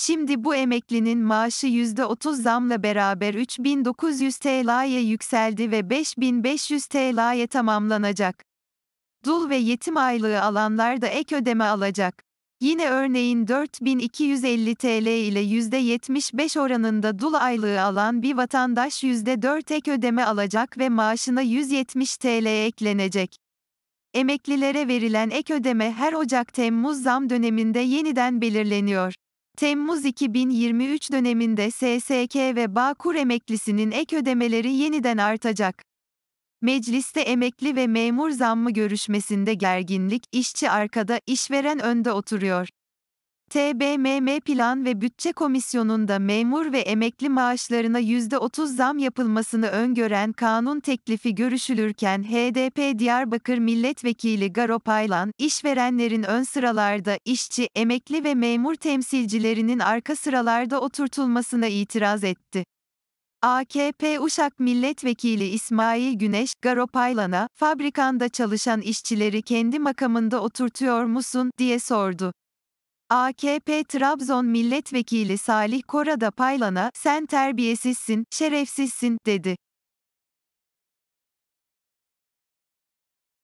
Şimdi bu emeklinin maaşı %30 zamla beraber 3900 TL'ye yükseldi ve 5500 TL'ye tamamlanacak. Dul ve yetim aylığı alanlar da ek ödeme alacak. Yine örneğin 4250 TL ile %75 oranında dul aylığı alan bir vatandaş %4 ek ödeme alacak ve maaşına 170 TL eklenecek. Emeklilere verilen ek ödeme her Ocak-Temmuz zam döneminde yeniden belirleniyor. Temmuz 2023 döneminde SSK ve Bağkur emeklisinin ek ödemeleri yeniden artacak. Mecliste emekli ve memur zammı görüşmesinde gerginlik, işçi arkada, işveren önde oturuyor. TBMM Plan ve Bütçe Komisyonu'nda memur ve emekli maaşlarına %30 zam yapılmasını öngören kanun teklifi görüşülürken HDP Diyarbakır Milletvekili Garo Paylan, işverenlerin ön sıralarda işçi, emekli ve memur temsilcilerinin arka sıralarda oturtulmasına itiraz etti. AKP Uşak Milletvekili İsmail Güneş, Garo Paylan'a, fabrikanda çalışan işçileri kendi makamında oturtuyor musun, diye sordu. AKP Trabzon Milletvekili Salih Korada Paylan'a sen terbiyesizsin, şerefsizsin dedi.